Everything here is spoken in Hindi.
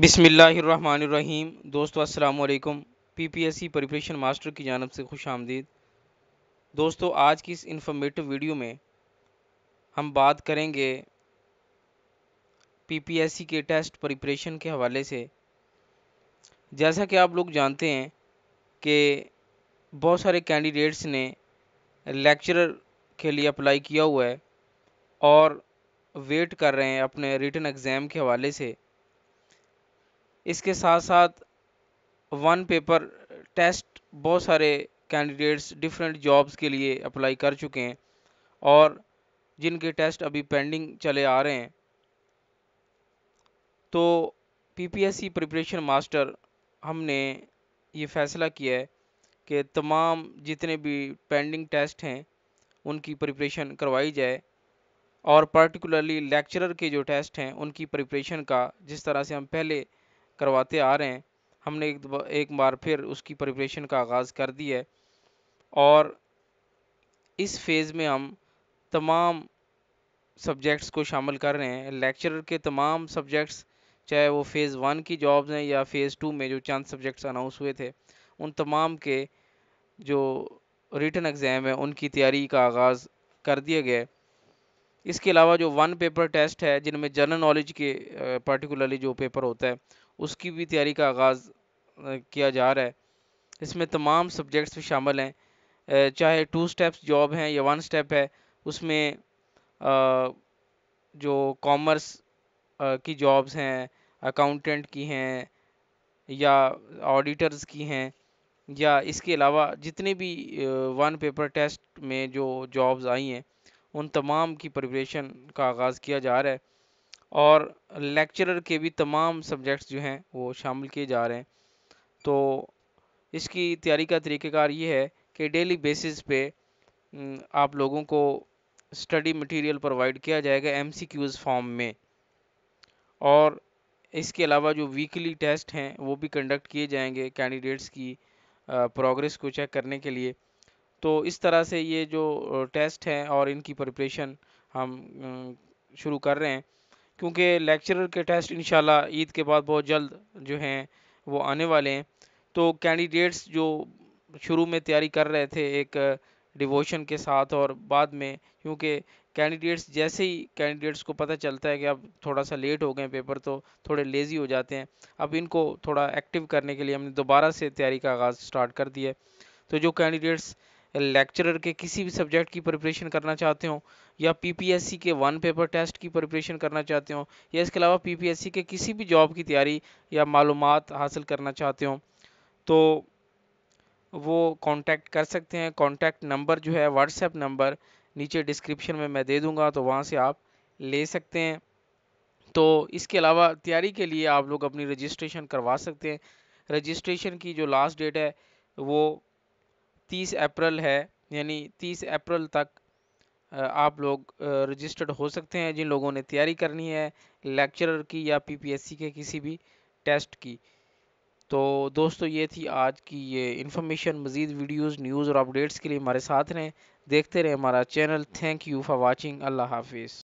बिसमीम दोस्तों अस्सलाम पीपीएससी प्रिपरेशन मास्टर की जानब से खुश आमदीद दोस्तों आज की इस इंफॉर्मेटिव वीडियो में हम बात करेंगे पीपीएससी के टेस्ट प्रिपरेशन के हवाले से जैसा कि आप लोग जानते हैं कि बहुत सारे कैंडिडेट्स ने लेक्चरर के लिए अप्लाई किया हुआ है और वेट कर रहे हैं अपने रिटन एग्ज़ाम के हवाले से इसके साथ साथ वन पेपर टेस्ट बहुत सारे कैंडिडेट्स डिफरेंट जॉब्स के लिए अप्लाई कर चुके हैं और जिनके टेस्ट अभी पेंडिंग चले आ रहे हैं तो पीपीएससी प्रिपरेशन मास्टर हमने ये फैसला किया है कि तमाम जितने भी पेंडिंग टेस्ट हैं उनकी प्रिपरेशन करवाई जाए और पर्टिकुलरली लेक्चरर के जो टेस्ट हैं उनकी प्रिपरेशन का जिस तरह से हम पहले करवाते आ रहे हैं हमने एक एक बार फिर उसकी प्रिपरेशन का आगाज़ कर दिया है और इस फेज़ में हम तमाम सब्जेक्ट्स को शामिल कर रहे हैं लेक्चरर के तमाम सब्जेक्ट्स चाहे वो फ़ेज़ वन की जॉब्स हैं या फ़ेज़ टू में जो चंद सब्जेक्ट्स अनाउंस हुए थे उन तमाम के जो रिटर्न एग्ज़ाम है उनकी तैयारी का आगाज़ कर दिया गया है इसके अलावा जो वन पेपर टेस्ट है जिनमें जनरल नॉलेज के पर्टिकुलरली जो पेपर होता है उसकी भी तैयारी का आगाज़ किया जा रहा है इसमें तमाम सब्जेक्ट्स भी शामिल हैं चाहे टू स्टेप्स जॉब हैं या वन स्टेप है उसमें जो कॉमर्स की जॉब्स हैं अकाउंटेंट की हैं या ऑडिटर्स की हैं या इसके अलावा जितने भी वन पेपर टेस्ट में जो जॉब्स आई हैं उन तमाम की प्रिपरेशन का आगाज़ किया जा रहा है और लेक्चरर के भी तमाम सब्जेक्ट्स जो हैं वो शामिल किए जा रहे हैं तो इसकी तैयारी का तरीक़ेकार ये है कि डेली बेसिस पे आप लोगों को स्टडी मटेरियल प्रोवाइड किया जाएगा एमसीक्यूज़ फॉर्म में और इसके अलावा जो वीकली टेस्ट हैं वो भी कंडक्ट किए जाएंगे कैंडिडेट्स की प्रोग्रेस को चेक करने के लिए तो इस तरह से ये जो टेस्ट हैं और इनकी प्रिपरेशन हम शुरू कर रहे हैं क्योंकि लेक्चरर के टेस्ट इन ईद के बाद बहुत जल्द जो हैं वो आने वाले हैं तो कैंडिडेट्स जो शुरू में तैयारी कर रहे थे एक डिवोशन के साथ और बाद में क्योंकि कैंडिडेट्स जैसे ही कैंडिडेट्स को पता चलता है कि अब थोड़ा सा लेट हो गए पेपर तो थोड़े लेज़ी हो जाते हैं अब इनको थोड़ा एक्टिव करने के लिए हमने दोबारा से तैयारी का आगाज़ स्टार्ट कर दिया तो जो कैंडिडेट्स लेक्चरर के किसी भी सब्जेक्ट की प्रिपरेशन करना चाहते हो या पीपीएससी के वन पेपर टेस्ट की प्रिपरेशन करना चाहते हो या इसके अलावा पीपीएससी के किसी भी जॉब की तैयारी या मालूम हासिल करना चाहते हो तो वो कांटेक्ट कर सकते हैं कांटेक्ट नंबर जो है व्हाट्सएप नंबर नीचे डिस्क्रिप्शन में मैं दे दूंगा तो वहाँ से आप ले सकते हैं तो इसके अलावा तैयारी के लिए आप लोग अपनी रजिस्ट्रेशन करवा सकते हैं रजिस्ट्रेशन की जो लास्ट डेट है वो 30 अप्रैल है यानी 30 अप्रैल तक आप लोग रजिस्टर्ड हो सकते हैं जिन लोगों ने तैयारी करनी है लेक्चरर की या पीपीएससी के किसी भी टेस्ट की तो दोस्तों ये थी आज की ये इन्फॉर्मेशन मज़ीद वीडियोस न्यूज़ और अपडेट्स के लिए हमारे साथ रहें देखते रहें हमारा channel thank you for watching अल्लाह हाफिज़